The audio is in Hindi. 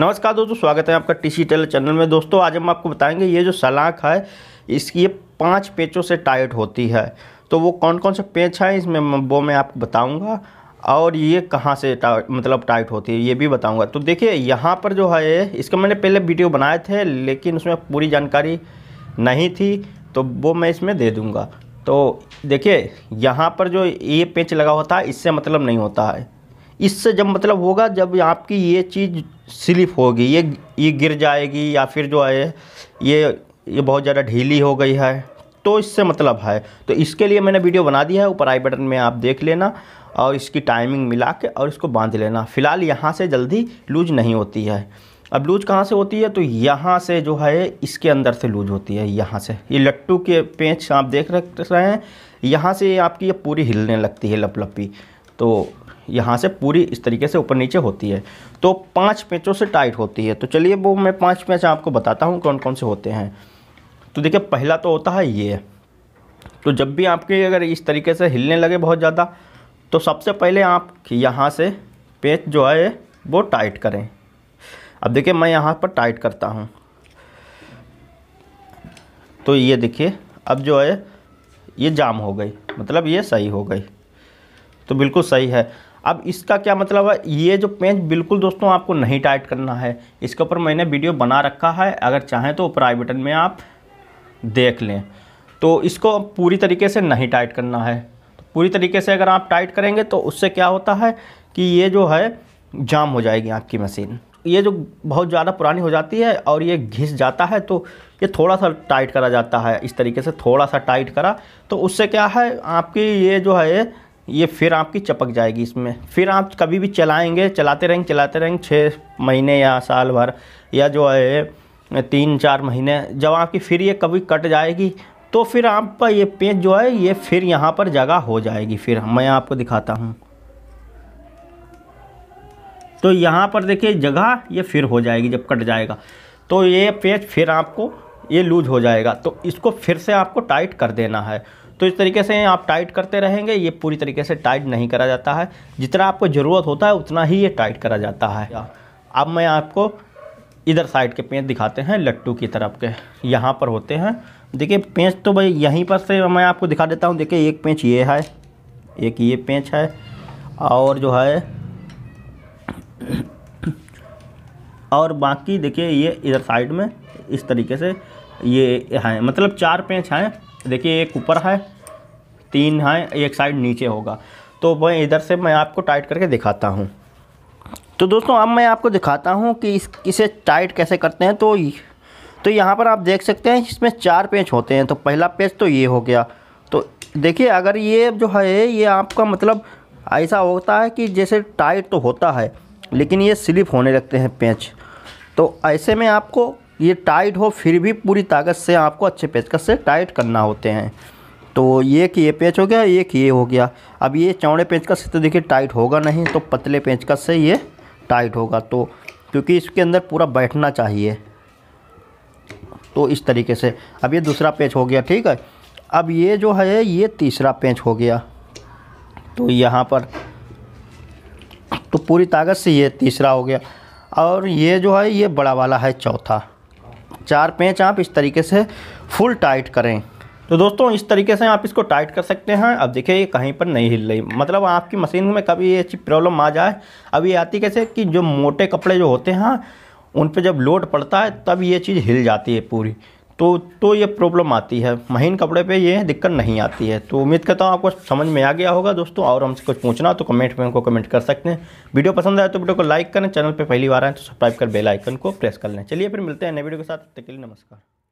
नमस्कार दोस्तों स्वागत है आपका सी टेलर चैनल में दोस्तों आज हम आपको बताएंगे ये जो सलाख है इसकी ये पाँच पेचों से टाइट होती है तो वो कौन कौन से पेच हैं इसमें वो मैं आपको बताऊँगा और ये कहाँ से टा, मतलब टाइट होती है ये भी बताऊँगा तो देखिए यहाँ पर जो है इसका मैंने पहले वीडियो बनाए थे लेकिन उसमें पूरी जानकारी नहीं थी तो वो मैं इसमें दे दूँगा तो देखिए यहाँ पर जो ये पेच लगा होता है इससे मतलब नहीं होता है इससे जब मतलब होगा जब आपकी ये चीज़ स्लिप होगी ये ये गिर जाएगी या फिर जो है ये ये बहुत ज़्यादा ढीली हो गई है तो इससे मतलब है तो इसके लिए मैंने वीडियो बना दिया है ऊपर आई बटन में आप देख लेना और इसकी टाइमिंग मिला के और इसको बांध लेना फ़िलहाल यहाँ से जल्दी लूज नहीं होती है अब लूज कहाँ से होती है तो यहाँ से जो है इसके अंदर से लूज होती है यहाँ से ये लट्टू के पेंच आप देख रहे हैं यहाँ से आपकी ये पूरी हिलने लगती है लपलपी तो यहाँ से पूरी इस तरीके से ऊपर नीचे होती है तो पांच पेचों से टाइट होती है तो चलिए वो मैं पांच पेच आपको बताता हूँ कौन कौन से होते हैं तो देखिए पहला तो होता है ये तो जब भी आपके अगर इस तरीके से हिलने लगे बहुत ज़्यादा तो सबसे पहले आप यहाँ से पेच जो है वो टाइट करें अब देखिए मैं यहाँ पर टाइट करता हूँ तो ये देखिए अब जो है ये जाम हो गई मतलब ये सही हो गई तो बिल्कुल सही है अब इसका क्या मतलब है ये जो पेंच बिल्कुल दोस्तों आपको नहीं टाइट करना है इसके ऊपर मैंने वीडियो बना रखा है अगर चाहें तो ऊपर आई बटन में आप देख लें तो इसको पूरी तरीके से नहीं टाइट करना है तो पूरी तरीके से अगर आप टाइट करेंगे तो उससे क्या होता है कि ये जो है जाम हो जाएगी आपकी मशीन ये जो बहुत ज़्यादा पुरानी हो जाती है और ये घिस जाता है तो ये थोड़ा सा टाइट करा जाता है इस तरीके से थोड़ा सा टाइट करा तो उससे क्या है आपकी ये जो है ये फिर आपकी चपक जाएगी इसमें फिर आप कभी भी चलाएंगे चलाते रहेंगे चलाते रहेंगे छः महीने या साल भर या जो है तीन चार महीने जब आपकी फिर ये कभी कट जाएगी तो फिर आपका ये पेज जो है ये फिर यहाँ पर जगह हो जाएगी फिर मैं आपको दिखाता हूँ तो यहाँ पर देखिए जगह ये फिर हो जाएगी जब कट जाएगा तो ये पेज फिर आपको ये लूज हो जाएगा तो इसको फिर से आपको टाइट कर देना है तो इस तरीके से आप टाइट करते रहेंगे ये पूरी तरीके से टाइट नहीं करा जाता है जितना आपको ज़रूरत होता है उतना ही ये टाइट करा जाता है अब मैं आपको इधर साइड के पेंच दिखाते हैं लट्टू की तरफ के यहाँ पर होते हैं देखिए पेंच तो भाई यहीं पर से मैं आपको दिखा देता हूँ देखिए एक पेंच ये है एक ये पेंच है और जो है और बाकी देखिए ये इधर साइड में इस तरीके से ये हैं मतलब चार पेंच हैं देखिए एक ऊपर है तीन हैं एक साइड नीचे होगा तो मैं इधर से मैं आपको टाइट करके दिखाता हूँ तो दोस्तों अब मैं आपको दिखाता हूँ कि इस इसे टाइट कैसे करते हैं तो तो यहाँ पर आप देख सकते हैं इसमें चार पेंच होते हैं तो पहला पेंच तो ये हो गया तो देखिए अगर ये जो है ये आपका मतलब ऐसा होता है कि जैसे टाइट तो होता है लेकिन ये स्लिप होने लगते हैं पेंच तो ऐसे में आपको ये टाइट हो फिर भी पूरी ताकत से आपको अच्छे पेचकस से टाइट करना होते हैं तो एक ये पेच हो गया एक ये हो गया अब ये चौड़े पेचकस से तो देखिए टाइट होगा नहीं तो पतले पेचकस से ये टाइट होगा तो क्योंकि इसके अंदर पूरा बैठना चाहिए तो इस तरीके से अब ये दूसरा पेच हो गया ठीक है अब ये जो है ये तीसरा पेच हो गया तो यहाँ पर तो पूरी ताकत से ये तीसरा हो गया और ये जो है ये बड़ा वाला है चौथा चार पेंच आप इस तरीके से फुल टाइट करें तो दोस्तों इस तरीके से आप इसको टाइट कर सकते हैं अब देखिए ये कहीं पर नहीं हिल रही मतलब आपकी मशीन में कभी ये प्रॉब्लम आ जाए अब ये आती कैसे कि जो मोटे कपड़े जो होते हैं उन पर जब लोड पड़ता है तब ये चीज़ हिल जाती है पूरी तो तो ये प्रॉब्लम आती है महीन कपड़े पे ये दिक्कत नहीं आती है तो उम्मीद करता हूँ आपको समझ में आ गया होगा दोस्तों और हमसे कुछ पूछना तो कमेंट में उनको कमेंट कर सकते हैं वीडियो पसंद आए तो वीडियो को लाइक करें चैनल पर पहली बार आए तो सब्सक्राइब कर बेल आइकन को प्रेस कर लें चलिए फिर मिलते हैं नए वीडियो के साथ तक के लिए नमस्कार